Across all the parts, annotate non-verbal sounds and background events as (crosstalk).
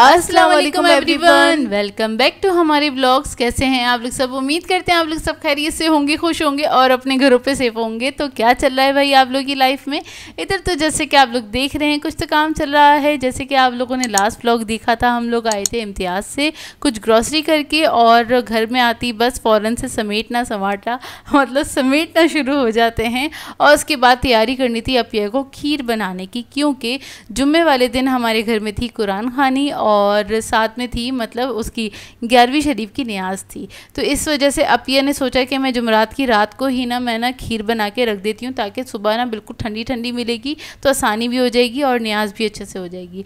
Aslam everyone welcome back to हमारे blogs कैसे हैं आप लोग सब उम्मीद करते हैं आप लोग सब खैरियत से होंगे खुश होंगे और अपने घरों पे सेफ होंगे तो क्या चल रहा है भाई आप लोग की लाइफ में इधर तो जैसे कि आप लोग देख रहे हैं कुछ तो काम चल रहा है जैसे कि आप लोगों ने लास्ट ब्लॉग देखा था हम लोग आए थे इम्तियाज़ से कुछ ग्रॉसरी करके और घर में आती बस फ़ौरन से समेटना संवारना (laughs) मतलब समेटना शुरू हो जाते हैं और उसके बाद तैयारी करनी थी अपिया को खीर बनाने की क्योंकि जुम्मे वाले दिन हमारे घर में थी कुरान खानी और साथ में थी मतलब उसकी ग्यारहवीं शरीफ की न्याज थी तो इस वजह से अपिया ने सोचा कि मैं जुमरात की रात को ही ना मैं ना खीर बना के रख देती हूँ ताकि सुबह ना बिल्कुल ठंडी ठंडी मिलेगी तो आसानी भी हो जाएगी और न्याज भी अच्छे से हो जाएगी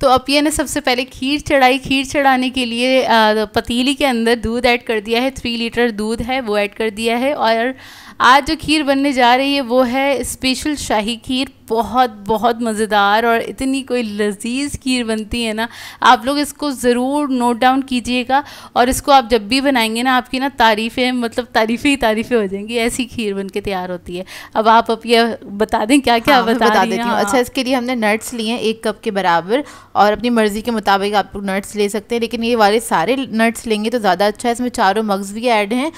तो अपिया ने सबसे पहले खीर चढ़ाई खीर चढ़ाने के लिए पतीली के अंदर दूध ऐड कर दिया है थ्री लीटर दूध है वो ऐड कर दिया है और आज जो खीर बनने जा रही है वो है स्पेशल शाही खीर बहुत बहुत मज़ेदार और इतनी कोई लजीज खीर बनती है ना आप लोग इसको ज़रूर नोट डाउन कीजिएगा और इसको आप जब भी बनाएंगे ना आपकी ना तारीफ़ें मतलब तारीफ़ ही तारीफ़ें हो जाएंगी ऐसी खीर बन के तैयार होती है अब आप अब यह बता दें क्या क्या हाँ, बता, बता देती हूँ अच्छा इसके लिए हमने नट्स लिए हैं एक कप के बराबर और अपनी मर्ज़ी के मुताबिक आप लोग नट्स ले सकते हैं लेकिन ये वाले सारे नट्स लेंगे तो ज़्यादा अच्छा है इसमें चारों मग्ज़ भी ऐड हैं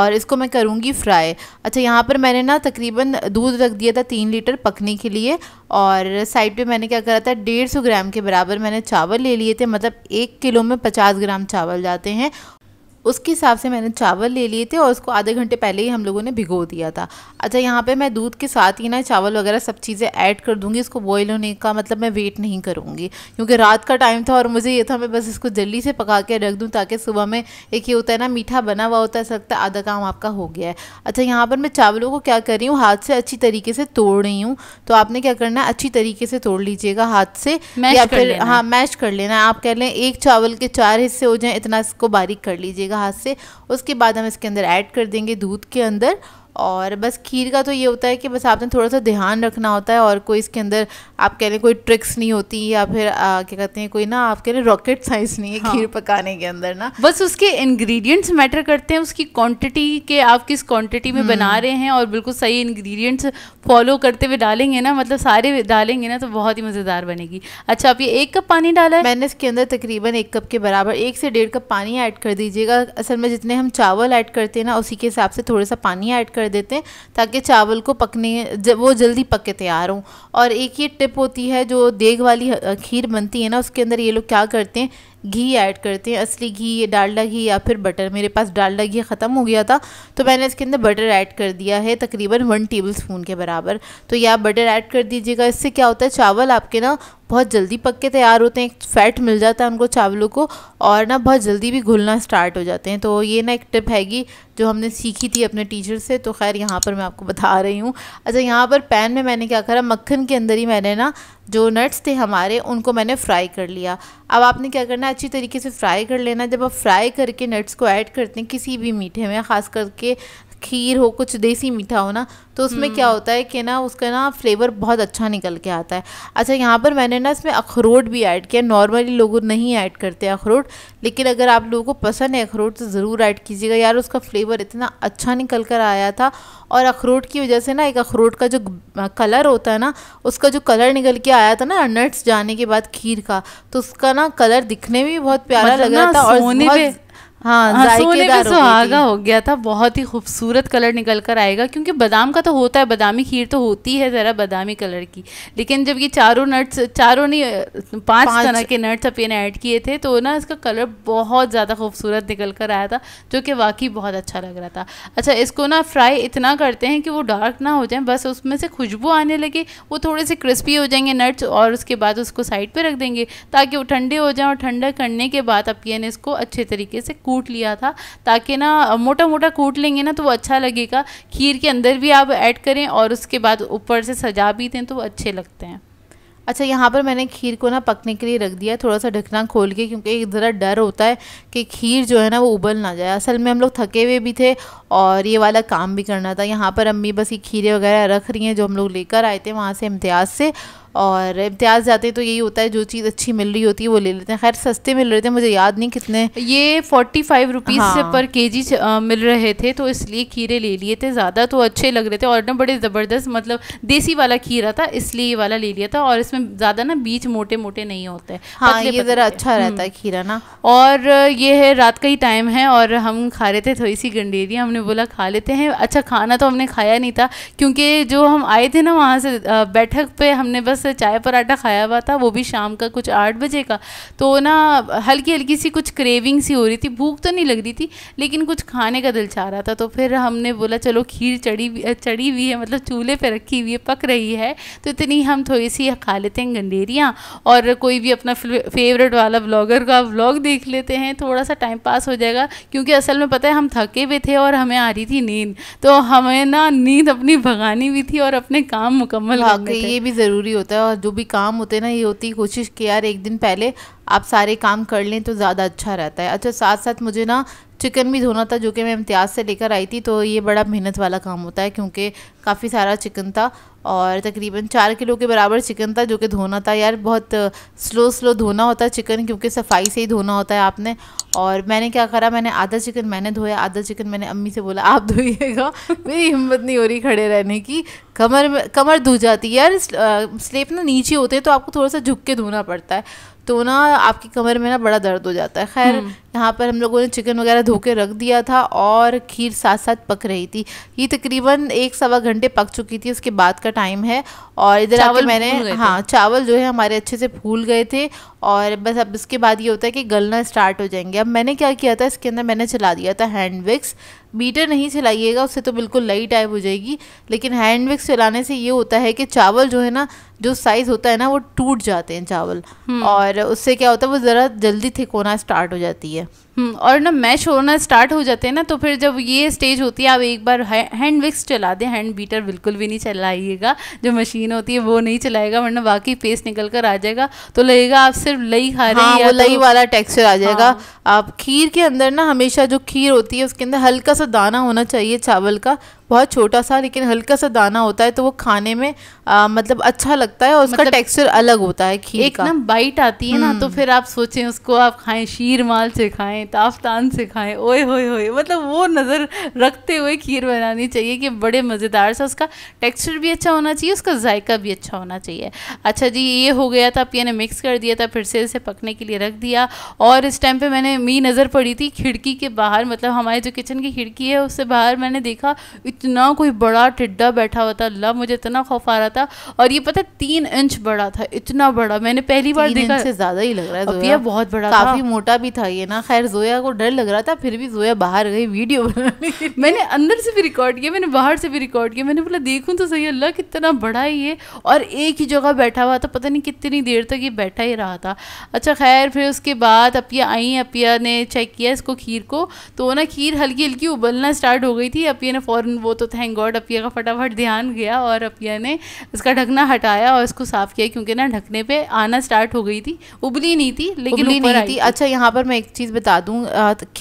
और इसको मैं करूँगी फ्राई अच्छा यहाँ पर मैंने ना तकरीबन दूध रख दिया था तीन लीटर पकने के लिए लिए और साइड पे मैंने क्या करा था डेढ़ सौ ग्राम के बराबर मैंने चावल ले लिए थे मतलब एक किलो में पचास ग्राम चावल जाते हैं उसके हिसाब से मैंने चावल ले लिए थे और उसको आधे घंटे पहले ही हम लोगों ने भिगो दिया था अच्छा यहाँ पे मैं दूध के साथ ही ना चावल वगैरह सब चीज़ें ऐड कर दूँगी इसको बॉयल होने का मतलब मैं वेट नहीं करूँगी क्योंकि रात का टाइम था और मुझे ये था मैं बस इसको जल्दी से पका के रख दूँ ताकि सुबह में एक ये होता है ना मीठा बना हुआ होता है ऐसा है आधा काम आपका हो गया है अच्छा यहाँ पर मैं चावलों को क्या कर रही हूँ हाथ से अच्छी तरीके से तोड़ रही हूँ तो आपने क्या करना है अच्छी तरीके से तोड़ लीजिएगा हाथ से या फिर हाँ मैश कर लेना आप कह लें एक चावल के चार हिस्से हो जाएँ इतना इसको बारीक कर लीजिएगा हाथ से उसके बाद हम इसके अंदर ऐड कर देंगे दूध के अंदर और बस खीर का तो ये होता है कि बस आपने थोड़ा सा ध्यान रखना होता है और कोई इसके अंदर आप कह रहे कोई ट्रिक्स नहीं होती या फिर आ, क्या कहते हैं कोई ना आप कह रहे रॉकेट साइंस नहीं है हाँ। खीर पकाने के अंदर ना बस उसके इंग्रेडिएंट्स मैटर करते हैं उसकी क्वांटिटी के आप किस क्वांटिटी में बना हम्म। रहे हैं और बिल्कुल सही इन्ग्रीडियंट्स फॉलो करते हुए डालेंगे ना मतलब सारे डालेंगे ना तो बहुत ही मज़ेदार बनेगी अच्छा आप ये एक कप पानी डाला है मैंने इसके अंदर तकरीबन एक कप के बराबर एक से डेढ़ कप पानी ऐड कर दीजिएगा असल में जितने हम चावल ऐड करते हैं ना उसी के हिसाब से थोड़ा सा पानी ऐड कर कर देते हैं ताकि चावल को पकने वो जल्दी पक के तैयार हों और एक ये टिप होती है जो देग वाली खीर बनती है ना उसके अंदर ये लोग क्या करते हैं घी ऐड करते हैं असली घी ये डालडा घी या फिर बटर मेरे पास डालडा घी ख़त्म हो गया था तो मैंने इसके अंदर बटर ऐड कर दिया है तकरीबन वन टेबल स्पून के बराबर तो यह आप बटर ऐड कर दीजिएगा इससे क्या होता है चावल आपके ना बहुत जल्दी पक के तैयार होते हैं एक फैट मिल जाता है उनको चावलों को और ना बहुत जल्दी भी घुलना स्टार्ट हो जाते हैं तो ये ना एक टिप हैगी जो हमने सीखी थी अपने टीचर से तो खैर यहाँ पर मैं आपको बता रही हूँ अच्छा यहाँ पर पैन में मैंने क्या करा मक्खन के अंदर ही मैंने ना जो नट्स थे हमारे उनको मैंने फ्राई कर लिया अब आपने क्या करना है अच्छी तरीके से फ्राई कर लेना जब आप फ्राई करके नट्स को ऐड करते हैं किसी भी मीठे में ख़ास करके खीर हो कुछ देसी मीठा हो ना तो उसमें क्या हम्म। होता है कि ना उसका ना फ्लेवर बहुत अच्छा निकल के आता है अच्छा यहाँ पर मैंने ना इसमें अखरोट भी ऐड किया नॉर्मली लोग नहीं ऐड करते अखरोट लेकिन अगर आप लोगों को पसंद है अखरोट तो ज़रूर ऐड कीजिएगा यार उसका फ्लेवर इतना अच्छा निकल कर आया था और अखरोट की वजह से ना एक अखरोट का जो कलर होता है ना उसका जो कलर निकल के आया था ना नट्स जाने के बाद खीर का तो उसका ना कलर दिखने में भी बहुत प्यारा मतलब लग रहा था और हाँ, हाँ सोने सुहागा हो गया था बहुत ही खूबसूरत कलर निकल कर आएगा क्योंकि बादाम का तो होता है बादामी खीर तो होती है ज़रा बादामी कलर की लेकिन जब ये चारों नट्स चारों ने पांच तरह के नट्स अपने ऐड किए थे तो ना इसका कलर बहुत ज़्यादा खूबसूरत निकल कर आया था जो कि वाकई बहुत अच्छा लग रहा था अच्छा इसको ना फ्राई इतना करते हैं कि वो डार्क ना हो जाए बस उसमें से खुशबू आने लगे वो थोड़े से क्रिस्पी हो जाएंगे नट्स और उसके बाद उसको साइड पर रख देंगे ताकि वो ठंडे हो जाए और ठंडा करने के बाद अपने इसको अच्छे तरीके से कूट लिया था ताकि ना मोटा मोटा कूट लेंगे ना तो वो अच्छा लगेगा खीर के अंदर भी आप ऐड करें और उसके बाद ऊपर से सजा भी दें तो वो अच्छे लगते हैं अच्छा यहाँ पर मैंने खीर को ना पकने के लिए रख दिया थोड़ा सा ढकना खोल के क्योंकि एक ज़रा डर होता है कि खीर जो है ना वो उबल ना जाए असल में हम लोग थके हुए भी थे और ये वाला काम भी करना था यहाँ पर अम्मी बस ये खीरे वगैरह रख रही हैं जो हम लोग लेकर आए थे वहाँ से इम्तियाज़ से और इम्तियाज़ जाते तो यही होता है जो चीज़ अच्छी मिल रही होती है वो ले लेते हैं खैर सस्ते मिल रहे थे मुझे याद नहीं कितने ये फोर्टी फाइव रुपीज़ हाँ। से पर के जी मिल रहे थे तो इसलिए खीरे ले लिए थे ज़्यादा तो अच्छे लग रहे थे और ना बड़े ज़बरदस्त मतलब देसी वाला खीरा था इसलिए ये वाला ले लिया था और इसमें ज़्यादा ना बीज मोटे मोटे नहीं होते हाँ ये ज़रा अच्छा रहता है हम्म। खीरा ना और ये है रात का ही टाइम है और हम खा रहे थे थोड़ी सी गंडेरी हमने बोला खा लेते हैं अच्छा खाना तो हमने खाया नहीं था क्योंकि जो हम आए थे ना वहाँ से बैठक पे हमने बस उसने चाय पराठा खाया हुआ था वो भी शाम का कुछ आठ बजे का तो ना हल्की हल्की सी कुछ क्रेविंग सी हो रही थी भूख तो नहीं लग रही थी लेकिन कुछ खाने का दिल चाह रहा था तो फिर हमने बोला चलो खीर चढ़ी चढ़ी हुई है मतलब चूल्हे पर रखी हुई है पक रही है तो इतनी हम थोड़ी सी खा लेते हैं गंडेरियाँ और कोई भी अपना फेवरेट वाला ब्लॉगर का ब्लॉग देख लेते हैं थोड़ा सा टाइम पास हो जाएगा क्योंकि असल में पता है हम थके हुए थे और हमें आ रही थी नींद तो हमें ना नींद अपनी भगानी भी थी और अपने काम मुकम्मल ये भी ज़रूरी होता होता है और जो भी काम होते हैं ना ये होती कोशिश कि यार एक दिन पहले आप सारे काम कर लें तो ज़्यादा अच्छा रहता है अच्छा साथ साथ मुझे ना चिकन भी धोना था जो कि मैं इम्तियाज़ से लेकर आई थी तो ये बड़ा मेहनत वाला काम होता है क्योंकि काफ़ी सारा चिकन था और तकरीबन चार किलो के बराबर चिकन था जो कि धोना था यार बहुत स्लो स्लो धोना होता है चिकन क्योंकि सफाई से ही धोना होता है आपने और मैंने क्या करा मैंने आधा चिकन मैंने धोया आधा चिकन मैंने अम्मी से बोला आप धोइएगा मेरी हिम्मत नहीं हो रही खड़े रहने की कमर कमर धो जाती है यार स्लेप ना नीचे होते हैं तो आपको थोड़ा सा झुक के धोना पड़ता है तो ना आपकी कमर में ना बड़ा दर्द हो जाता है खैर हम्म। यहाँ पर हम लोगों ने चिकन वगैरह धो के रख दिया था और खीर साथ साथ पक रही थी ये तकरीबन एक सवा घंटे पक चुकी थी उसके बाद का टाइम है और इधर आके मैंने हाँ चावल जो है हमारे अच्छे से फूल गए थे और बस अब इसके बाद ये होता है कि गलना स्टार्ट हो जाएंगे अब मैंने क्या किया था इसके अंदर मैंने चला दिया था हैंड विक्स बीटर नहीं चलाइएगा उससे तो बिल्कुल लई टाइप हो जाएगी लेकिन हैंड मिक्स चलाने से ये होता है कि चावल जो है ना जो साइज़ होता है ना वो टूट जाते हैं चावल हम्म। और उससे क्या होता है वो ज़रा जल्दी थिक होना स्टार्ट हो जाती है हम्म, और ना मैश होना स्टार्ट हो जाते हैं ना तो फिर जब ये स्टेज होती है आप एक बार है, हैंड विक्स चला दें हैंड बीटर बिल्कुल भी नहीं चलाइएगा जो मशीन होती है वो नहीं चलाएगा वरना बाकी पेस्ट निकल कर आ जाएगा तो लगेगा आप सिर्फ लई खा रहे हैं हाँ, या तो लई वाला टेक्सचर आ जाएगा हाँ। आप खीर के अंदर ना हमेशा जो खीर होती है उसके अंदर हल्का सा सा दाना होना चाहिए चावल का बहुत छोटा सा लेकिन हल्का सा दाना होता है तो वो खाने में आ, मतलब अच्छा लगता है और उसका मतलब टेक्सचर अलग होता है खीर एक का ना बाइट आती है ना तो हम्म। फिर आप सोचें उसको आप खाएं शीर माल से खाएं ताफ्तान से खाएं ओए होए होए मतलब वो नज़र रखते हुए खीर बनानी चाहिए कि बड़े मज़ेदार सा उसका टेक्स्चर भी अच्छा होना चाहिए उसका जायका भी अच्छा होना चाहिए अच्छा जी ये हो गया था पिया ने मिक्स कर दिया था फिर से इसे पकने के लिए रख दिया और इस टाइम पर मैंने मी नज़र पड़ी थी खिड़की के बाहर मतलब हमारे जो किचन की खिड़की खिड़की है उससे बाहर मैंने देखा इतना कोई बड़ा टिड्डा बैठा हुआ था अल्लाह मुझे इतना खौफ आ रहा था और ये पता तीन इंच बड़ा था इतना बड़ा मैंने पहली बार देखा से ज़्यादा ही लग रहा है बहुत बड़ा काफ़ी मोटा भी था ये ना खैर जोया को डर लग रहा था फिर भी जोया बाहर गई वीडियो बनाने मैंने अंदर से भी रिकॉर्ड किया मैंने बाहर से भी रिकॉर्ड किया मैंने बोला देखूँ तो सही अल्लाह कितना बड़ा है ये और एक ही जगह बैठा हुआ था पता नहीं कितनी देर तक ये बैठा ही रहा था अच्छा खैर फिर उसके बाद अपिया आई अपिया ने चेक किया इसको खीर को तो ना खीर हल्की हल्की उबलना स्टार्ट हो गई थी अपिया ने फ़ौरन वो तो थैंक गॉड अपिया का फटाफट ध्यान गया और अपिया ने उसका ढकना हटाया और उसको साफ़ किया क्योंकि ना ढकने पर आना स्टार्ट हो गई थी उबली नहीं थी लेकिन उबली नहीं थी अच्छा यहाँ पर मैं एक चीज़ बता दूँ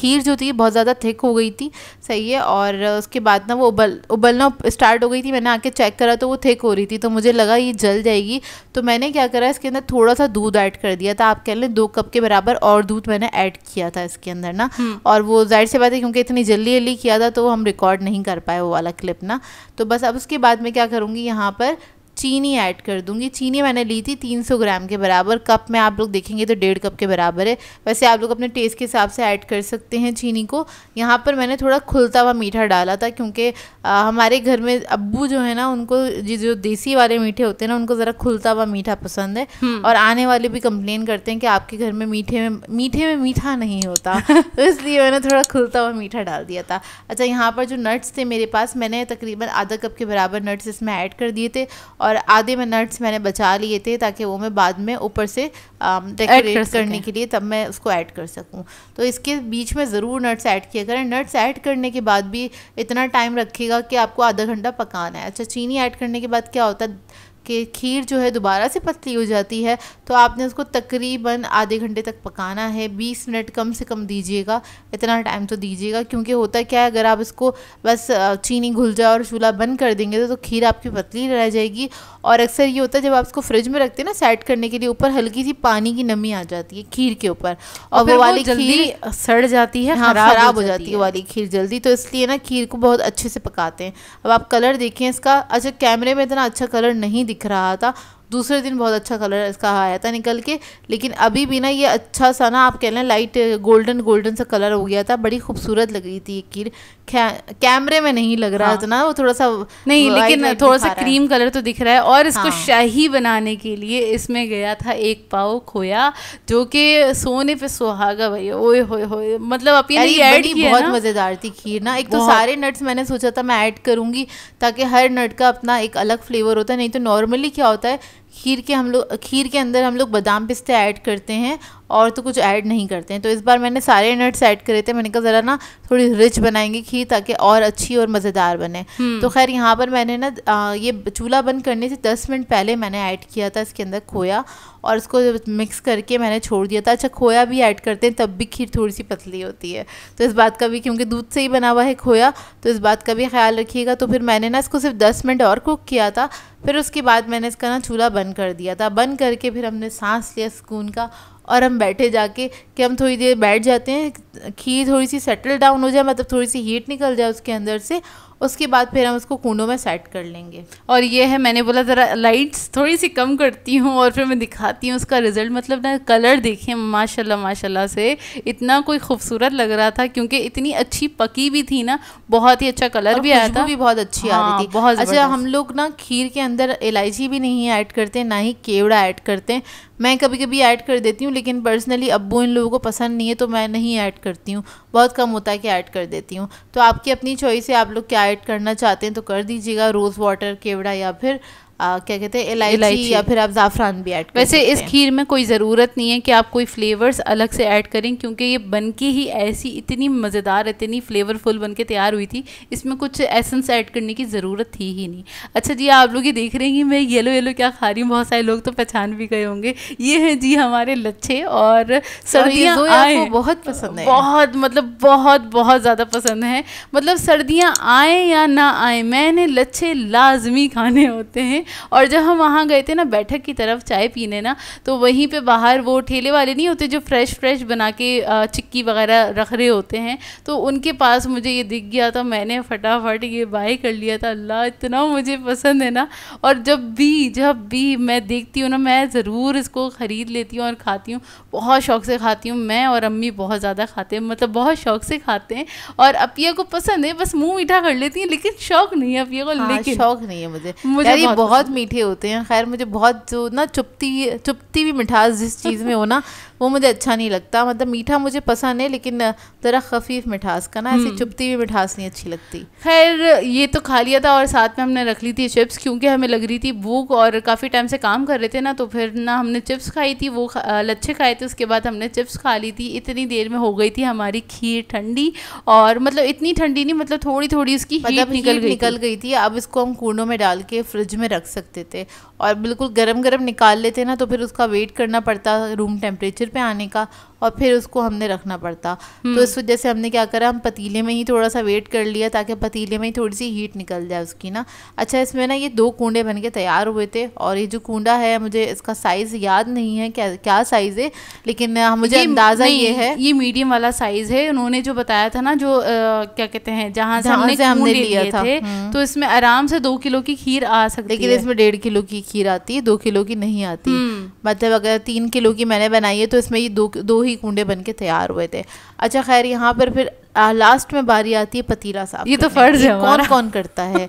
खीर जो थी बहुत ज़्यादा थिक हो गई थी सही है और उसके बाद ना वो उबल उबलना स्टार्ट हो गई थी मैंने आके चेक करा तो वो थिक हो रही थी तो मुझे लगा ये जल जाएगी तो मैंने क्या करा इसके अंदर थोड़ा सा दूध ऐड कर दिया था आप कह लें दो कप के बराबर और दूध मैंने ऐड किया था इसके अंदर ना हम्म। और वो जाहिर सी बात है क्योंकि इतनी जल्दी जल्दी किया था तो हम रिकॉर्ड नहीं कर पाए वो वाला क्लिप ना तो बस अब उसके बाद में क्या करूँगी यहाँ पर चीनी ऐड कर दूँगी चीनी मैंने ली थी 300 ग्राम के बराबर कप में आप लोग देखेंगे तो डेढ़ कप के बराबर है वैसे आप लोग अपने टेस्ट के हिसाब से ऐड कर सकते हैं चीनी को यहाँ पर मैंने थोड़ा खुलता हुआ मीठा डाला था क्योंकि हमारे घर में अब्बू जो है ना उनको जो देसी वाले मीठे होते हैं ना उनको ज़रा खुलता हुआ मीठा पसंद है हम्म। और आने वाले भी कंप्लेन करते हैं कि आपके घर में मीठे में मीठे में मीठा नहीं होता (laughs) तो इसलिए मैंने थोड़ा खुलता हुआ मीठा डाल दिया था अच्छा यहाँ पर जो नट्स थे मेरे पास मैंने तकरीबन आधा कप के बराबर नट्स इसमें ऐड कर दिए थे और और आधे में नट्स मैंने बचा लिए थे ताकि वो मैं बाद में ऊपर से डेकोरेट um, करने के लिए तब मैं उसको ऐड कर सकूं तो इसके बीच में ज़रूर नट्स ऐड किया करें नट्स ऐड करने के बाद भी इतना टाइम रखेगा कि आपको आधा घंटा पकाना है अच्छा चीनी ऐड करने के बाद क्या होता है कि खीर जो है दोबारा से पतली हो जाती है तो आपने उसको तकरीबन आधे घंटे तक पकाना है बीस मिनट कम से कम दीजिएगा इतना टाइम तो दीजिएगा क्योंकि होता क्या है अगर आप इसको बस चीनी घुल जाए और चूल्हा बंद कर देंगे तो, तो खीर आपकी पतली रह जाएगी और अक्सर ये होता है जब आप इसको फ्रिज में रखते हैं ना सेट करने के लिए ऊपर हल्की सी पानी की नमी आ जाती है खीर के ऊपर और वो वाली खीर सड़ जाती है हाँ ख़राब हो जाती है वाली खीर जल्दी तो इसलिए ना खीर को बहुत अच्छे से पकाते हैं अब आप कलर देखें इसका अच्छा कैमरे में इतना अच्छा कलर नहीं दिख रहा था दूसरे दिन बहुत अच्छा कलर इसका हाँ आया था निकल के लेकिन अभी भी ना ये अच्छा सा ना आप कह लें लाइट गोल्डन गोल्डन सा कलर हो गया था बड़ी खूबसूरत लग रही थी ये कीर कैमरे में नहीं लग रहा हाँ। था ना वो थोड़ा सा नहीं लेकिन थोड़ा सा क्रीम कलर तो दिख रहा है और इसको हाँ। शाही बनाने के लिए इसमें गया था एक पाव खोया जो कि सोने पे सुहागा भैया ओए होए होए मतलब आप ये ऐड बहुत मज़ेदार थी खीर ना एक तो सारे नट्स मैंने सोचा था मैं ऐड करूँगी ताकि हर नट का अपना एक अलग फ्लेवर होता है नहीं तो नॉर्मली क्या होता है खीर के हम लोग खीर के अंदर हम लोग बादाम पिस्ते ऐड करते हैं और तो कुछ ऐड नहीं करते हैं तो इस बार मैंने सारे नट्स ऐड करे थे मैंने कहा ज़रा ना थोड़ी रिच बनाएंगे खीर ताकि और अच्छी और मज़ेदार बने हम्म। तो खैर यहाँ पर मैंने ना ये चूल्हा बंद करने से दस मिनट पहले मैंने ऐड किया था इसके अंदर खोया और इसको मिक्स करके मैंने छोड़ दिया था अच्छा खोया भी ऐड करते हैं तब भी खीर थोड़ी सी पतली होती है तो इस बात का भी क्योंकि दूध से ही बना हुआ है खोया तो इस बात का भी ख्याल रखिएगा तो फिर मैंने ना इसको सिर्फ दस मिनट और कुक किया था फिर उसके बाद मैंने इसका ना चूल्हा बंद कर दिया था बंद करके फिर हमने सांस लिया सुकून का और हम बैठे जाके कि हम थोड़ी देर बैठ जाते हैं खीर थोड़ी सी सेटल डाउन हो जाए मतलब थोड़ी सी हीट निकल जाए उसके अंदर से उसके बाद फिर हम उसको कूनों में सेट कर लेंगे और ये है मैंने बोला ज़रा लाइट्स थोड़ी सी कम करती हूँ और फिर मैं दिखाती हूँ उसका रिज़ल्ट मतलब ना कलर देखें माशाल्लाह माशाल्लाह से इतना कोई खूबसूरत लग रहा था क्योंकि इतनी अच्छी पकी भी थी ना बहुत ही अच्छा कलर भी आया था भी बहुत अच्छी हाँ, आ रही हाँ, थी बहुत अच्छा हम लोग ना खीर के अंदर इलायची भी नहीं ऐड करते ना ही केवड़ा ऐड करते मैं कभी कभी ऐड कर देती हूँ लेकिन पर्सनली अब्बू इन लोगों को पसंद नहीं है तो मैं नहीं ऐड करती हूँ बहुत कम होता है कि ऐड कर देती हूँ तो आपकी अपनी चॉइस है आप लोग क्या ऐड करना चाहते हैं तो कर दीजिएगा रोज़ वाटर केवड़ा या फिर आ, क्या कहते हैं इलायची या फिर आप ज़ाफ़रान भी ऐड कर वैसे इस खीर में कोई ज़रूरत नहीं है कि आप कोई फ्लेवर्स अलग से ऐड करें क्योंकि ये बन के ही ऐसी इतनी मज़ेदार इतनी फ्लेवरफुल बन के तैयार हुई थी इसमें कुछ एसेंस ऐड करने की ज़रूरत थी ही नहीं अच्छा जी आप लोग ये देख रहे हैं कि मैं येलो येलो क्या खा रही हूँ बहुत सारे लोग तो पहचान भी गए होंगे ये हैं जी हमारे लच्छे और सर्दियाँ आए बहुत पसंद है बहुत मतलब बहुत बहुत ज़्यादा पसंद है मतलब सर्दियाँ आए या ना आए मैंने लच्छे लाजमी खाने होते हैं और जब हम वहाँ गए थे ना बैठक की तरफ चाय पीने ना तो वहीं पे बाहर वो ठेले वाले नहीं होते जो फ्रेश फ्रेश बना के चिक्की वगैरह रख रहे होते हैं तो उनके पास मुझे ये दिख गया था मैंने फटाफट ये बाय कर लिया था अल्लाह इतना मुझे पसंद है ना और जब भी जब भी मैं देखती हूँ ना मैं ज़रूर इसको ख़रीद लेती हूँ और खाती हूँ बहुत शौक से खाती हूँ मैं और अम्मी बहुत ज़्यादा खाते हैं मतलब बहुत शौक से खाते हैं और अपिया को पसंद है बस मुँह मीठा कर लेती हैं लेकिन शौक नहीं है अपिया को हाँ, लेकिन शौक नहीं है मुझे मुझे बहुत बहुत मीठे होते हैं खैर मुझे बहुत जो ना चुपती चुपती भी मिठास जिस चीज़ में हो ना वो मुझे अच्छा नहीं लगता मतलब मीठा मुझे पसंद है लेकिन ज़रा खफीफ मिठास का ना ऐसी हम्म। चुपती हुई मिठास नहीं अच्छी लगती खैर ये तो खा लिया था और साथ में हमने रख ली थी चिप्स क्योंकि हमें लग रही थी भूख और काफ़ी टाइम से काम कर रहे थे ना तो फिर ना हमने चिप्स खाई थी वो लच्छे खाए थे उसके बाद हमने चिप्स खा ली थी इतनी देर में हो गई थी हमारी खीर ठंडी और मतलब इतनी ठंडी नहीं मतलब थोड़ी थोड़ी उसकी मतलब निकल गई निकल गई थी अब इसको हम कूड़ों में डाल के फ्रिज में रख सकते थे और बिल्कुल गर्म गर्म निकाल लेते ना तो फिर उसका वेट करना पड़ता रूम टेम्परेचर पे आने का और फिर उसको हमने रखना पड़ता तो हम्म। इस वजह से हमने क्या करा हम पतीले में ही थोड़ा सा वेट कर लिया ताकि पतीले में ही थोड़ी सी हीट निकल जाए उसकी ना अच्छा इसमें ना ये दो कूडे बन के तैयार हुए थे और ये जो कूडा है मुझे इसका साइज़ याद नहीं है क्या क्या साइज़ है लेकिन मुझे अंदाज़ा ये है ये मीडियम वाला साइज़ है उन्होंने जो बताया था ना जो क्या कहते हैं जहाँ से हमने, लिया था हम्म। तो इसमें आराम से दो किलो की खीर आ सकती है लेकिन इसमें डेढ़ किलो की खीर आती है दो किलो की नहीं आती हम्म। मतलब अगर तीन किलो की मैंने बनाई है तो इसमें ये दो दो ही ही कूडे बन के तैयार हुए थे अच्छा खैर यहाँ पर फिर आ, लास्ट में बारी आती है पतीला साहब ये तो फर्ज है कौन कौन करता है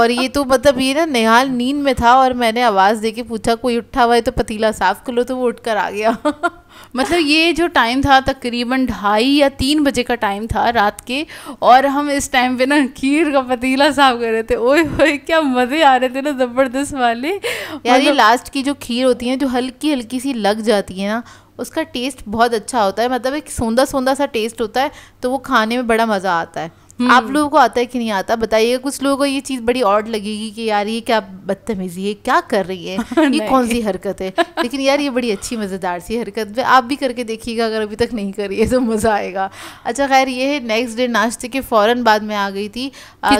और ये तो मतलब ये ना निहाल नींद में था और मैंने आवाज़ दे के पूछा कोई उठा हुआ है तो पतीला साफ कर लो तो वो उठ कर आ गया (laughs) मतलब ये जो टाइम था तकरीबन ढाई या तीन बजे का टाइम था रात के और हम इस टाइम पे ना खीर का पतीला साफ कर रहे थे ओए ओए क्या मज़े आ रहे थे ना ज़बरदस्त वाले यार मतलब... ये लास्ट की जो खीर होती है जो हल्की हल्की सी लग जाती है ना उसका टेस्ट बहुत अच्छा होता है मतलब एक सोंदा सोंदा सा टेस्ट होता है तो वो खाने में बड़ा मज़ा आता है हम्म। आप लोगों को आता है कि नहीं आता बताइएगा कुछ लोगों को ये चीज़ बड़ी ऑड लगेगी कि यार ये क्या बदतमीजी है क्या कर रही है (laughs) ये कौन सी हरकत है (laughs) लेकिन यार ये बड़ी अच्छी मज़ेदार सी हरकत है आप भी करके देखिएगा अगर अभी तक नहीं करिए तो मज़ा आएगा अच्छा खैर ये है नेक्स्ट डे नाश्ते के फ़ौर बाद में आ गई थी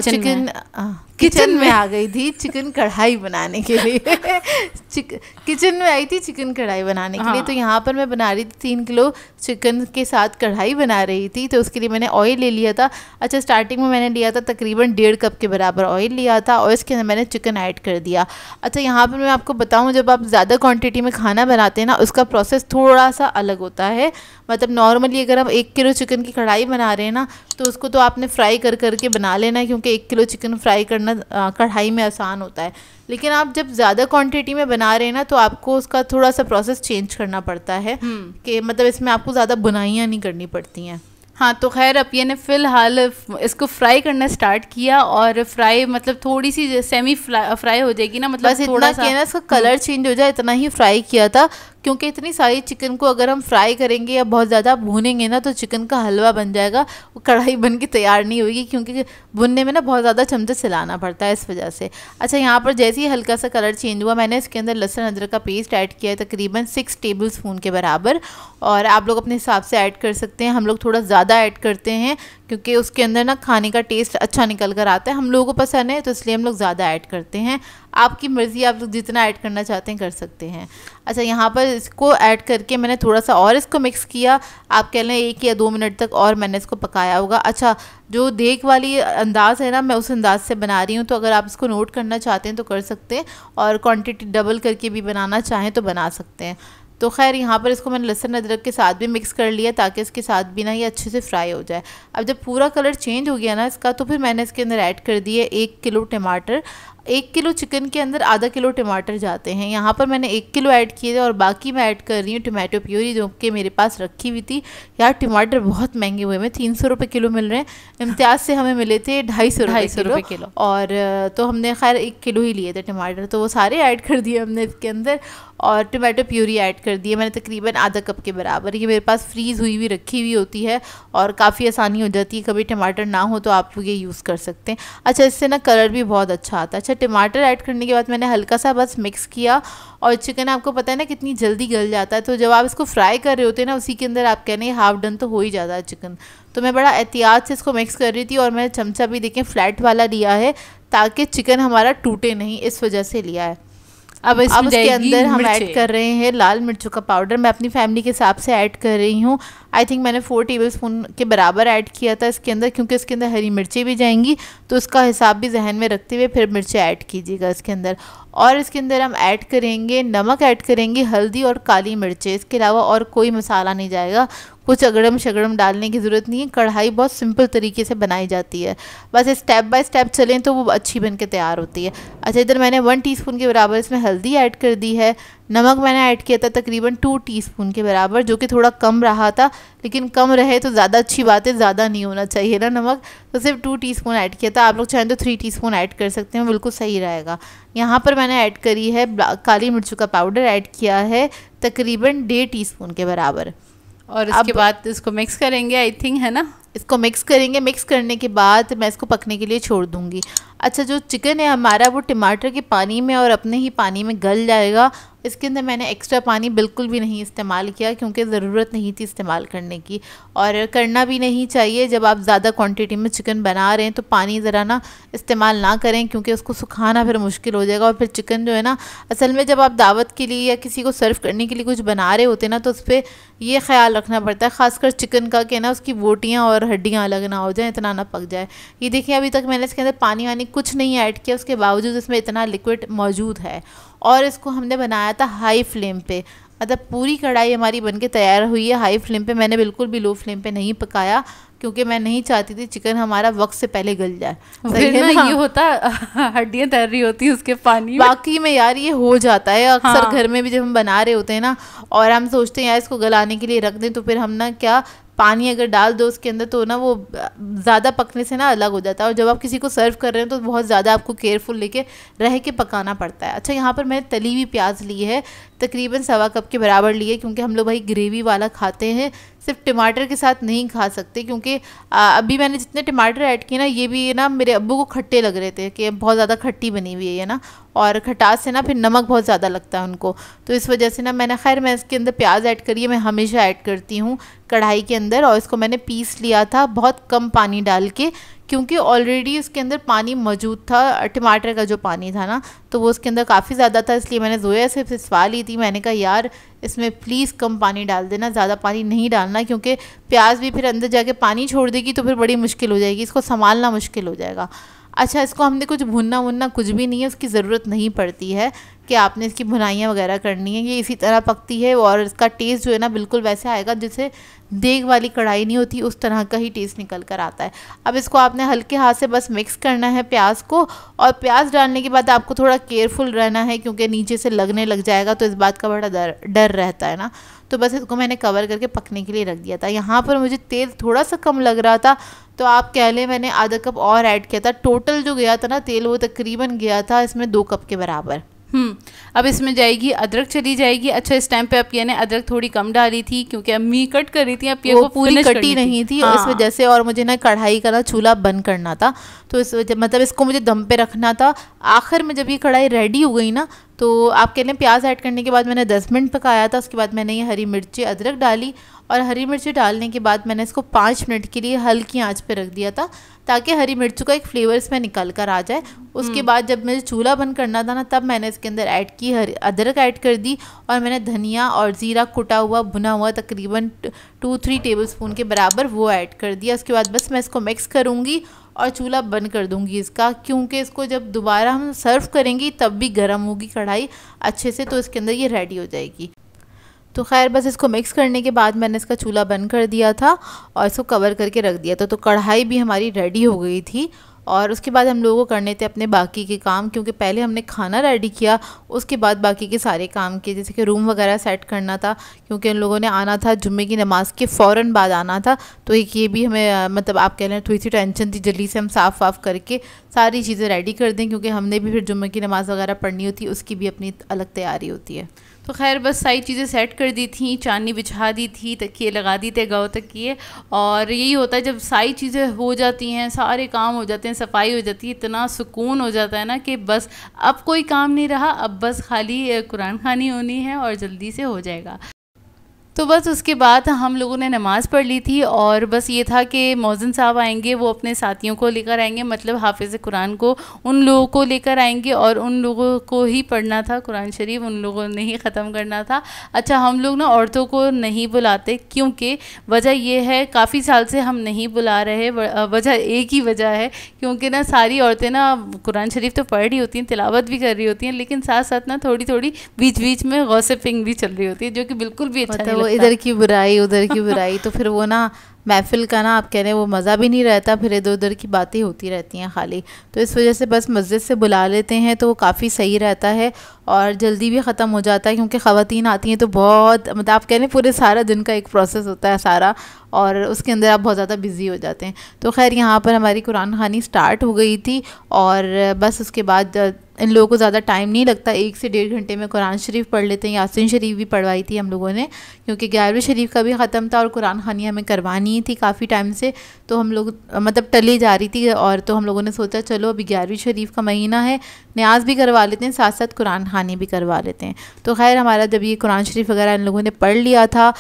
चिकन किचन में आ गई थी चिकन कढ़ाई बनाने के लिए किचन में आई थी चिकन कढ़ाई बनाने हाँ। के लिए हाँ। तो यहाँ पर मैं बना रही थी तीन किलो चिकन के साथ कढ़ाई बना रही थी तो उसके लिए मैंने ऑयल ले लिया था अच्छा स्टार्टिंग में मैंने लिया था तकरीबन डेढ़ कप के बराबर ऑयल लिया था और इसके अंदर मैंने चिकन ऐड कर दिया अच्छा यहाँ पर मैं आपको बताऊँ जब आप ज़्यादा क्वान्टिटी में खाना बनाते हैं ना उसका प्रोसेस थोड़ा सा अलग होता है मतलब नॉर्मली अगर आप एक किलो चिकन की कढ़ाई बना रहे हैं ना तो उसको तो आपने फ्राई कर करके बना लेना क्योंकि एक किलो चिकन फ्राई करना करना कढ़ाई में आसान होता है लेकिन आप जब ज़्यादा क्वांटिटी में बना रहे हैं ना तो आपको उसका थोड़ा सा प्रोसेस चेंज करना पड़ता है हम्म। कि मतलब इसमें आपको ज़्यादा बुनाइयाँ नहीं करनी पड़ती हैं हाँ तो खैर अब ये ने फ़िलहाल इसको फ्राई करना स्टार्ट किया और फ्राई मतलब थोड़ी सी सेमी फ्राई हो जाएगी ना मतलब बस थोड़ा सा ना इसका कलर हम्म। चेंज हो जाए इतना ही फ्राई किया था क्योंकि इतनी सारी चिकन को अगर हम फ्राई करेंगे या बहुत ज़्यादा भूनेंगे ना तो चिकन का हलवा बन जाएगा वो कढ़ाई बन के तैयार नहीं होगी क्योंकि भुनने में ना बहुत ज़्यादा चमचे चलाना पड़ता है इस वजह से अच्छा यहाँ पर जैसे ही हल्का सा कलर चेंज हुआ मैंने इसके अंदर लहसुन अदरक का पेस्ट ऐड किया है तकरीबन सिक्स टेबल स्पून के बराबर और आप लोग अपने हिसाब से ऐड कर सकते हैं हम लोग थोड़ा ज़्यादा ऐड करते हैं क्योंकि उसके अंदर ना खाने का टेस्ट अच्छा निकल कर आता है हम लोगों को पसंद है तो इसलिए हम लोग ज़्यादा ऐड करते हैं आपकी मर्ज़ी आप लोग तो जितना ऐड करना चाहते हैं कर सकते हैं अच्छा यहाँ पर इसको ऐड करके मैंने थोड़ा सा और इसको मिक्स किया आप कह लें एक या दो मिनट तक और मैंने इसको पकाया होगा अच्छा जो देख वाली अंदाज़ है ना मैं उस अंदाज़ से बना रही हूँ तो अगर आप इसको नोट करना चाहते हैं तो कर सकते हैं और क्वान्टिटी डबल करके भी बनाना चाहें तो बना सकते हैं तो खैर यहाँ पर इसको मैंने लहसुन अदरक के साथ भी मिक्स कर लिया ताकि इसके साथ भी ना ये अच्छे से फ्राई हो जाए अब जब पूरा कलर चेंज हो गया ना इसका तो फिर मैंने इसके अंदर ऐड कर दिए एक किलो टमाटर एक किलो चिकन के अंदर आधा किलो टमाटर जाते हैं यहाँ पर मैंने एक किलो ऐड किए थे और बाकी मैं ऐड कर रही हूँ टमाटो प्योरी जो कि मेरे पास रखी हुई थी यार टमाटर बहुत महंगे हुए हमें तीन सौ रुपये किलो मिल रहे हैं इम्तियाज से हमें मिले थे ढाई सौ ढाई सौ रुपये किलो और तो हमने खैर एक किलो ही लिए थे टमाटर तो वो सारे ऐड कर दिए हमने इसके अंदर और टमाटो प्योरी ऐड कर दिए मैंने तकरीबन आधा कप के बराबर ये मेरे पास फ्रीज़ हुई हुई रखी हुई होती है और काफ़ी आसानी हो जाती है कभी टमाटर ना हो तो आप ये यूज़ कर सकते हैं अच्छा इससे ना कलर भी बहुत अच्छा आता है अच्छा से टमाटर ऐड करने के बाद मैंने हल्का सा बस मिक्स किया और चिकन आपको पता है ना कितनी जल्दी गल जाता है तो जब आप इसको फ्राई कर रहे होते हैं ना उसी के अंदर आप कह रहे हाफ डन तो हो ही जाता है चिकन तो मैं बड़ा एहतियात से इसको मिक्स कर रही थी और मैंने चमचा भी देखें फ्लैट वाला लिया है ताकि चिकन हमारा टूटे नहीं इस वजह से लिया है अब इसके अंदर हम ऐड कर रहे हैं लाल मिर्चों का पाउडर मैं अपनी फैमिली के हिसाब से ऐड कर रही हूँ आई थिंक मैंने फोर टेबल स्पून के बराबर ऐड किया था इसके अंदर क्योंकि इसके अंदर हरी मिर्ची भी जाएंगी तो उसका हिसाब भी जहन में रखते हुए फिर मिर्चें ऐड कीजिएगा इसके अंदर और इसके अंदर हम ऐड करेंगे नमक ऐड करेंगे हल्दी और काली मिर्चें इसके अलावा और कोई मसाला नहीं जाएगा कुछ अगड़म शगड़म डालने की ज़रूरत नहीं है कढ़ाई बहुत सिंपल तरीके से बनाई जाती है बस स्टेप बाय स्टेप चलें तो वो अच्छी बन के तैयार होती है अच्छा इधर मैंने वन टीस्पून के बराबर इसमें हल्दी ऐड कर दी है नमक मैंने ऐड किया था तकरीबन टू टीस्पून के बराबर जो कि थोड़ा कम रहा था लेकिन कम रहे तो ज़्यादा अच्छी बात है ज़्यादा नहीं होना चाहिए ना नमक तो सिर्फ टू टीस्पून ऐड किया था आप लोग चाहें तो थ्री टीस्पून ऐड कर सकते हैं बिल्कुल सही रहेगा यहाँ पर मैंने ऐड करी है काली मिर्चों का पाउडर ऐड किया है तकरीबन डेढ़ टी के बराबर और इसके बाद इसको मिक्स करेंगे आई थिंक है ना इसको मिक्स करेंगे मिक्स करने के बाद मैं इसको पकने के लिए छोड़ दूँगी अच्छा जो चिकन है हमारा वो टमाटर के पानी में और अपने ही पानी में गल जाएगा इसके अंदर मैंने एक्स्ट्रा पानी बिल्कुल भी नहीं इस्तेमाल किया क्योंकि ज़रूरत नहीं थी इस्तेमाल करने की और करना भी नहीं चाहिए जब आप ज़्यादा क्वान्टिटी में चिकन बना रहे हैं तो पानी ज़रा ना इस्तेमाल ना करें क्योंकि उसको सुखाना फिर मुश्किल हो जाएगा और फिर चिकन जो है ना असल में जब आप दावत के लिए या किसी को सर्व करने के लिए कुछ बना रहे होते ना तो उस पर यह ख्याल रखना पड़ता है ख़ासकर चिकन का कि ना उसकी बोटियाँ और हड्डियाँ अलग ना हो जाएँ इतना ना पक जाए ये देखिए अभी तक मैंने इसके अंदर पानी वानी कुछ नहीं ऐड किया उसके बावजूद इसमें इतना लिक्विड मौजूद है और इसको हमने बनाया था हाई फ्लेम पे मतलब पूरी कढ़ाई हमारी बनके तैयार हुई है हाई फ्लेम पे मैंने बिल्कुल भी लो फ्लेम पे नहीं पकाया क्योंकि मैं नहीं चाहती थी चिकन हमारा वक्त से पहले गल जाए फिर ना ये होता हड्डियां तैर रही होती उसके पानी बाकी में यार ये हो जाता है अक्सर हाँ। घर में भी जब हम बना रहे होते हैं ना और हम सोचते हैं यार इसको गलाने के लिए रख दें तो फिर हम ना क्या पानी अगर डाल दो उसके अंदर तो ना वो ज़्यादा पकने से ना अलग हो जाता है और जब आप किसी को सर्व कर रहे हैं तो बहुत ज़्यादा आपको केयरफुल लेके रह के पकाना पड़ता है अच्छा यहाँ पर मैंने तली हुई प्याज ली है तकरीबन सवा कप के बराबर लिए क्योंकि हम लोग भाई ग्रेवी वाला खाते हैं सिर्फ टमाटर के साथ नहीं खा सकते क्योंकि अभी मैंने जितने टमाटर ऐड किए ना ये भी ना मेरे अबू को खट्टे लग रहे थे कि बहुत ज़्यादा खट्टी बनी हुई है ना और खटास से ना फिर नमक बहुत ज़्यादा लगता है उनको तो इस वजह से ना मैंने खैर मैं इसके अंदर प्याज ऐड करी है मैं हमेशा ऐड करती हूँ कढ़ाई के अंदर और इसको मैंने पीस लिया था बहुत कम पानी डाल के क्योंकि ऑलरेडी उसके अंदर पानी मौजूद था टमाटर का जो पानी था ना तो वो उसके अंदर काफ़ी ज़्यादा था इसलिए मैंने जोया से फिसवा ली थी मैंने कहा यार इसमें प्लीज़ कम पानी डाल देना ज़्यादा पानी नहीं डालना क्योंकि प्याज भी फिर अंदर जाके पानी छोड़ देगी तो फिर बड़ी मुश्किल हो जाएगी इसको संभालना मुश्किल हो जाएगा अच्छा इसको हमने कुछ भुनना वुनना कुछ भी नहीं है उसकी ज़रूरत नहीं पड़ती है कि आपने इसकी भुनाइयाँ वगैरह करनी है ये इसी तरह पकती है और इसका टेस्ट जो है ना बिल्कुल वैसे आएगा जैसे देग वाली कढ़ाई नहीं होती उस तरह का ही टेस्ट निकल कर आता है अब इसको आपने हल्के हाथ से बस मिक्स करना है प्याज को और प्याज डालने के बाद आपको थोड़ा केयरफुल रहना है क्योंकि नीचे से लगने लग जाएगा तो इस बात का बड़ा डर डर रहता है ना तो बस इसको मैंने कवर करके पकने के लिए रख दिया था यहाँ पर मुझे तेल थोड़ा सा कम लग रहा था तो आप कह लें मैंने आधा कप और ऐड किया था टोटल जो गया था ना तेल वो तकरीबन गया था इसमें दो कप के बराबर हम्म, अब इसमें जाएगी अदरक चली जाएगी अच्छा इस टाइम पे आप ने अदरक थोड़ी कम डाली थी क्योंकि अब मी कट कर रही थी आप वो पूरी कटी नहीं थी, थी। हाँ। इस वजह से और मुझे ना कढ़ाई का ना चूल्हा बंद करना था तो इस वजह मतलब इसको मुझे दम पे रखना था आखिर में जब ये कढ़ाई रेडी हो गई ना तो आप कह प्याज ऐड करने के बाद मैंने दस मिनट पकाया था उसके बाद मैंने ये हरी मिर्ची अदरक डाली और हरी मिर्ची डालने के बाद मैंने इसको पाँच मिनट के लिए हल्की आंच पर रख दिया था ताकि हरी मिर्ची का एक फ्लेवर इसमें निकल कर आ जाए उसके हम्म। बाद जब मुझे चूल्हा बंद करना था ना तब मैंने इसके अंदर ऐड की हरी अदरक ऐड कर दी और मैंने धनिया और ज़ीरा कुटा हुआ भुना हुआ तकरीबन टू थ्री टेबल स्पून के बराबर वो ऐड कर दिया उसके बाद बस मैं इसको मिक्स करूँगी और चूल्हा बंद कर दूंगी इसका क्योंकि इसको जब दोबारा हम सर्व करेंगे तब भी गर्म होगी कढ़ाई अच्छे से तो इसके अंदर ये रेडी हो जाएगी तो खैर बस इसको मिक्स करने के बाद मैंने इसका चूल्हा बंद कर दिया था और इसको कवर करके रख दिया था तो कढ़ाई भी हमारी रेडी हो गई थी और उसके बाद हम लोगों को करने थे अपने बाकी के काम क्योंकि पहले हमने खाना रेडी किया उसके बाद बाकी के सारे काम किए जैसे कि रूम वगैरह सेट करना था क्योंकि उन लोगों ने आना था जुम्मे की नमाज़ के फ़ौर बाद आना था तो एक ये भी हमें मतलब आप कह रहे हैं थोड़ी सी टेंशन थी जल्दी से हम साफ़ वाफ करके सारी चीज़ें रेडी कर दें क्योंकि हमने भी फिर जुम्मे की नमाज़ वगैरह पढ़नी होती है उसकी भी अपनी अलग तैयारी होती है तो खैर बस सारी चीज़ें सेट कर दी थी चांदनी बिछा दी थी तकिए लगा दी थे गौ तकिए और यही होता है जब सारी चीज़ें हो जाती हैं सारे काम हो जाते हैं सफाई हो जाती है इतना सुकून हो जाता है ना कि बस अब कोई काम नहीं रहा अब बस खाली कुरान खानी होनी है और जल्दी से हो जाएगा तो बस उसके बाद हम लोगों ने नमाज़ पढ़ ली थी और बस ये था कि मौजन साहब आएंगे वो अपने साथियों को लेकर आएंगे मतलब हाफिज़ कुरान को उन लोगों को लेकर आएंगे और उन लोगों को ही पढ़ना था कुरान शरीफ उन लोगों ने ही ख़त्म करना था अच्छा हम लोग ना औरतों को नहीं बुलाते क्योंकि वजह यह है काफ़ी साल से हम नहीं बुला रहे वजह एक ही वजह है क्योंकि ना सारी औरतें ना कुरान शरीफ तो पढ़ रही होती हैं तिलावत भी कर रही होती हैं लेकिन साथ साथ ना थोड़ी थोड़ी बीच बीच में गौसेपिंग भी चल रही होती है जो कि बिल्कुल भी अच्छा वो इधर की बुराई उधर की बुराई तो फिर वो ना महफिल का ना आप कह रहे हैं वो मज़ा भी नहीं रहता फिर इधर उधर की बातें होती रहती हैं खाली तो इस वजह से बस मस्जिद से बुला लेते हैं तो वो काफ़ी सही रहता है और जल्दी भी ख़त्म हो जाता है क्योंकि ख़वान आती हैं तो बहुत मतलब आप कह रहे हैं पूरे सारा दिन का एक प्रोसेस होता है सारा और उसके अंदर आप बहुत ज़्यादा बिज़ी हो जाते हैं तो खैर यहाँ पर हमारी कुरान खानी स्टार्ट हो गई थी और बस उसके बाद इन लोगों को ज़्यादा टाइम नहीं लगता एक से डेढ़ घंटे में कुरान शरीफ पढ़ लेते हैं यासिन शरीफ भी पढ़वाई थी हम लोगों ने क्योंकि ग्यारहवीं शरीफ का भी ख़त्म था और कुरान खानी हमें करवानी ही थी काफ़ी टाइम से तो हम लोग मतलब टली जा रही थी और तो हम लोगों ने सोचा चलो अभी ग्यारहवीं शरीफ का महीना है न्याज भी करवा लेते हैं साथ साथ कुरान खानी भी करवा लेते हैं तो खैर हमारा जब ये कुरान शरीफ वगैरह इन लोगों ने पढ़ लिया था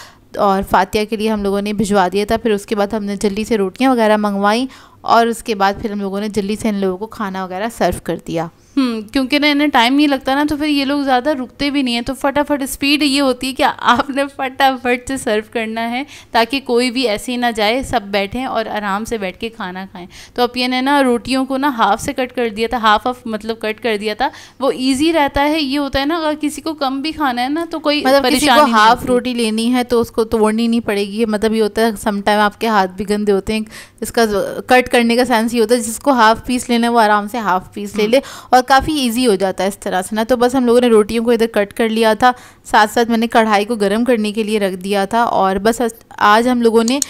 और फातिया के लिए हम लोगों ने भिजवा दिया था फिर उसके बाद हमने जल्दी से रोटियाँ वगैरह मंगवाई और उसके बाद फिर हम लोगों ने जल्दी से इन लोगों को खाना वगैरह सर्व कर दिया हम्म, क्योंकि ना इन्हें टाइम नहीं लगता ना तो फिर ये लोग ज़्यादा रुकते भी नहीं हैं तो फटाफट स्पीड ये होती है कि आपने (laughs) फटाफट से सर्व करना है ताकि कोई भी ऐसे ही ना जाए सब बैठें और आराम से बैठ के खाना खाएं तो ये ने ना रोटियों को ना हाफ़ से कट कर दिया था हाफ ऑफ मतलब कट कर दिया था वो ईजी रहता है ये होता है ना अगर किसी को कम भी खाना है ना तो कोई मतलब किसी को हाफ रोटी लेनी है तो उसको तोड़नी नहीं पड़ेगी मतलब ये होता है समटाइम आपके हाथ भी गंदे होते हैं इसका कट करने का सेंस ये होता है जिसको हाफ पीस लेना है वो आराम से हाफ पीस ले हम्म। ले और काफ़ी ईजी हो जाता है इस तरह से ना तो बस हम लोगों ने रोटियों को इधर कट कर लिया था साथ साथ मैंने कढ़ाई को गर्म करने के लिए रख दिया था और बस आज हम लोगों ने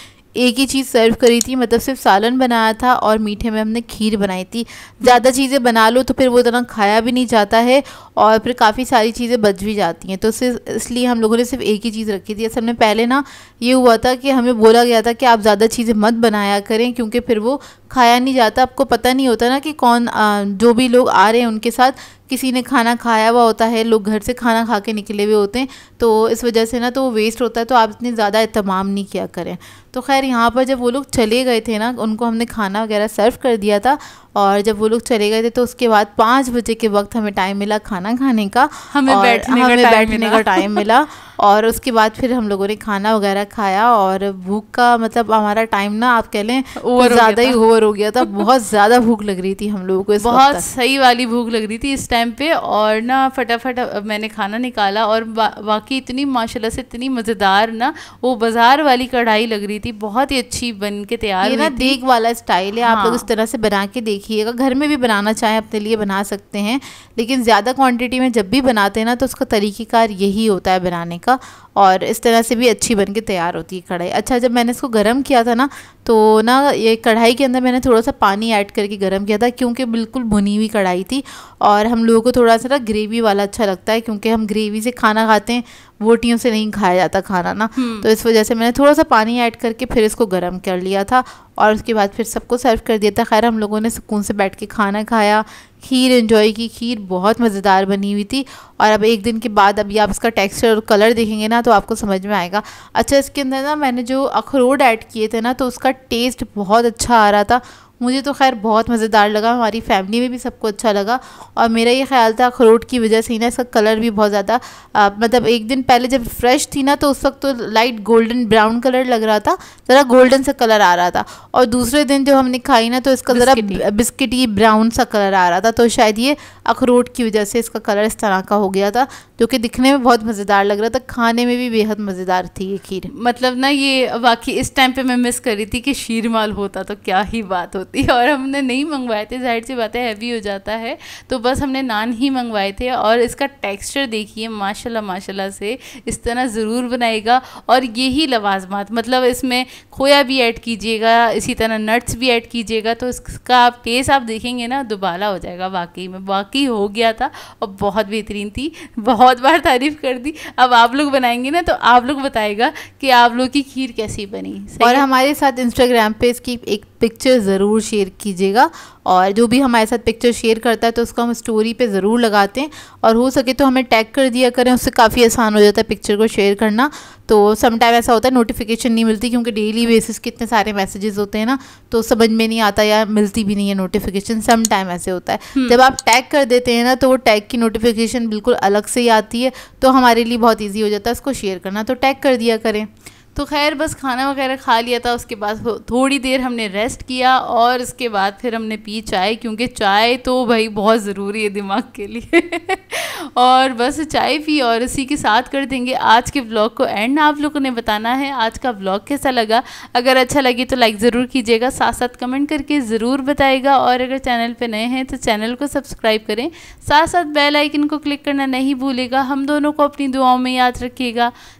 एक ही चीज़ सर्व करी थी मतलब सिर्फ सालन बनाया था और मीठे में हमने खीर बनाई थी ज़्यादा चीज़ें बना लो तो फिर वो इतना खाया भी नहीं जाता है और फिर काफ़ी सारी चीज़ें बच भी जाती हैं तो सिर्फ इसलिए हम लोगों ने सिर्फ एक ही चीज़ रखी थी असल में पहले ना ये हुआ था कि हमें बोला गया था कि आप ज़्यादा चीज़ें मत बनाया करें क्योंकि फिर वो खाया नहीं जाता आपको पता नहीं होता ना कि कौन जो भी लोग आ रहे हैं उनके साथ किसी ने खाना खाया हुआ होता है लोग घर से खाना खा के निकले हुए होते हैं तो इस वजह से ना तो वो वेस्ट होता है तो आप इतने ज़्यादा अहतमाम नहीं किया करें तो खैर यहाँ पर जब वो लोग चले गए थे ना उनको हमने खाना वगैरह सर्व कर दिया था और जब वो लोग चले गए थे तो उसके बाद पाँच बजे के वक्त हमें टाइम मिला खाना खाने का हमें बैठने हमें का बैठने का टाइम मिला और उसके बाद फिर हम लोगों ने खाना वगैरह खाया और भूख का मतलब हमारा टाइम ना आप कह लें ज़्यादा ही ओवर हो गया था बहुत ज़्यादा भूख लग रही थी हम लोगों को बहुत सही वाली भूख लग रही थी इस टाइम पे और ना फटाफट मैंने खाना निकाला और बाकी इतनी माशाल्लाह से इतनी मज़ेदार ना वो बाज़ार वाली कढ़ाई लग रही थी बहुत ही अच्छी बन के तैयार हुई ना देख वाला स्टाइल है आप लोग हाँ। इस तरह से बना के देखिए देखिएगा घर में भी बनाना चाहें अपने लिए बना सकते हैं लेकिन ज़्यादा क्वांटिटी में जब भी बनाते हैं ना तो उसका तरीक़ेकार यही होता है बनाने का और इस तरह से भी अच्छी बन के तैयार होती है कढ़ाई अच्छा जब मैंने इसको गर्म किया था ना तो ना ये कढ़ाई के अंदर मैंने थोड़ा सा पानी ऐड करके गर्म किया था क्योंकि बिल्कुल भुनी हुई कढ़ाई थी और हम लोगों को थोड़ा सा ना ग्रेवी वाला अच्छा लगता है क्योंकि हम ग्रेवी से खाना खाते हैं वोटियों से नहीं खाया जाता खाना ना हम्म। तो इस वजह से मैंने थोड़ा सा पानी ऐड करके फिर इसको गर्म कर लिया था और उसके बाद फिर सबको सर्व कर दिया था खैर हम लोगों ने सुकून से बैठ के खाना खाया खीर इन्जॉय की खीर बहुत मज़ेदार बनी हुई थी और अब एक दिन के बाद अभी आप इसका टेक्सचर और कलर देखेंगे ना तो आपको समझ में आएगा अच्छा इसके अंदर ना मैंने जो अखरोट ऐड किए थे ना तो उसका टेस्ट बहुत अच्छा आ रहा था मुझे तो खैर बहुत मज़ेदार लगा हमारी फैमिली में भी सबको अच्छा लगा और मेरा ये ख्याल था अखरोट की वजह से ही ना इसका कलर भी बहुत ज़्यादा मतलब एक दिन पहले जब फ्रेश थी ना तो उस वक्त तो लाइट गोल्डन ब्राउन कलर लग रहा था ज़रा गोल्डन सा कलर आ रहा था और दूसरे दिन जो हमने खाई ना तो इसका ज़रा बिस्किटी ब्राउन सा कलर आ रहा था तो शायद ये अखरोट की वजह से इसका कलर इस तरह का हो गया था जो कि दिखने में बहुत मज़ेदार लग रहा था खाने में भी बेहद मज़ेदार थी ये खीर मतलब ना ये बाकी इस टाइम पर मैं मिस कर रही थी कि शीरमाल होता तो क्या ही बात होती होती और हमने नहीं मंगवाए थे जाहिर सी बात है हैवी हो जाता है तो बस हमने नान ही मंगवाए थे और इसका टेक्सचर देखिए माशाल्लाह माशाल्लाह से इस तरह ज़रूर बनाएगा और यही लवाजमात मतलब इसमें खोया भी ऐड कीजिएगा इसी तरह नट्स भी ऐड कीजिएगा तो इसका आप टेस्ट आप देखेंगे ना दुबाला हो जाएगा वाकई में वाकई हो गया था और बहुत बेहतरीन थी बहुत बार तारीफ़ कर दी अब आप लोग बनाएंगे ना तो आप लोग बताएगा कि आप लोग की खीर कैसी बनी और हमारे साथ इंस्टाग्राम पे इसकी एक पिक्चर ज़रूर शेयर कीजिएगा और जो भी हमारे साथ पिक्चर शेयर करता है तो उसको हम स्टोरी पे ज़रूर लगाते हैं और हो सके तो हमें टैग कर दिया करें उससे काफ़ी आसान हो जाता है पिक्चर को शेयर करना तो समटाइम ऐसा होता है नोटिफिकेशन नहीं मिलती क्योंकि डेली बेसिस के इतने सारे मैसेजेस होते हैं ना तो समझ में नहीं आता या मिलती भी नहीं है नोटिफिकेशन सम टाइम ऐसे होता है हम्म। जब आप टैग कर देते हैं ना तो वो टैग की नोटिफिकेशन बिल्कुल अलग से ही आती है तो हमारे लिए बहुत ईजी हो जाता है उसको शेयर करना तो टैग कर दिया करें तो खैर बस खाना वगैरह खा लिया था उसके बाद थोड़ी देर हमने रेस्ट किया और उसके बाद फिर हमने पी चाय क्योंकि चाय तो भाई बहुत ज़रूरी है दिमाग के लिए (laughs) और बस चाय पी और इसी के साथ कर देंगे आज के ब्लॉग को एंड आप लोगों ने बताना है आज का ब्लॉग कैसा लगा अगर अच्छा लगे तो लाइक ज़रूर कीजिएगा साथ साथ कमेंट करके ज़रूर बताएगा और अगर चैनल पर नए हैं तो चैनल को सब्सक्राइब करें साथ साथ बेल आइकन को क्लिक करना नहीं भूलेगा हम दोनों को अपनी दुआओं में याद रखिएगा